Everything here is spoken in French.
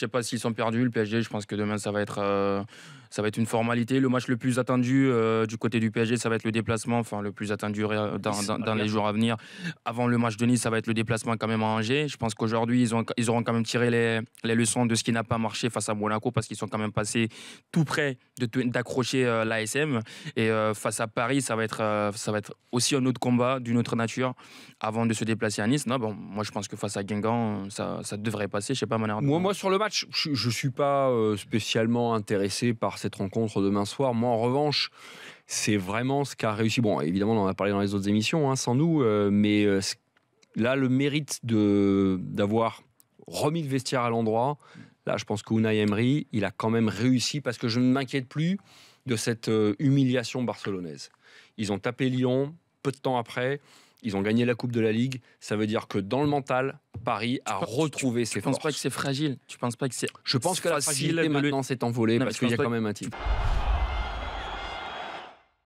Je sais pas s'ils sont perdus, le PSG, je pense que demain ça va être euh, ça va être une formalité. Le match le plus attendu euh, du côté du PSG, ça va être le déplacement, enfin le plus attendu euh, dans, les jours à venir. Avant le match de Nice, ça va être le déplacement quand même à Angers. Je pense qu'aujourd'hui, ils, ils auront quand même tiré les, leçons de ce qui n'a pas marché face à Monaco parce qu'ils sont quand même passés tout près d'accrocher euh, l'ASM. Et face à Paris, ça va, être, ça va être aussi un autre combat d'une autre nature avant de se déplacer à Nice. Non, bon, moi, je pense que face à Guingamp, ça, devrait passer. Je sais pas, manière moi, moi, sur le match, je, je suis pas spécialement intéressé par cette rencontre demain soir. Moi, en revanche, c'est vraiment ce qu'a réussi. Bon, évidemment, on en a parlé dans les autres émissions, hein, sans nous, euh, mais euh, là, le mérite de d'avoir remis le vestiaire à l'endroit. Là, je pense qu'Unai Emery, il a quand même réussi parce que je ne m'inquiète plus de cette euh, humiliation barcelonaise. Ils ont tapé Lyon peu de temps après. Ils ont gagné la Coupe de la Ligue. Ça veut dire que dans le mental, Paris a retrouvé ses forces. Tu penses pas que c'est fragile Tu penses pas que c'est Je pense que la fragilité maintenant s'est envolée parce qu'il y a quand même un titre.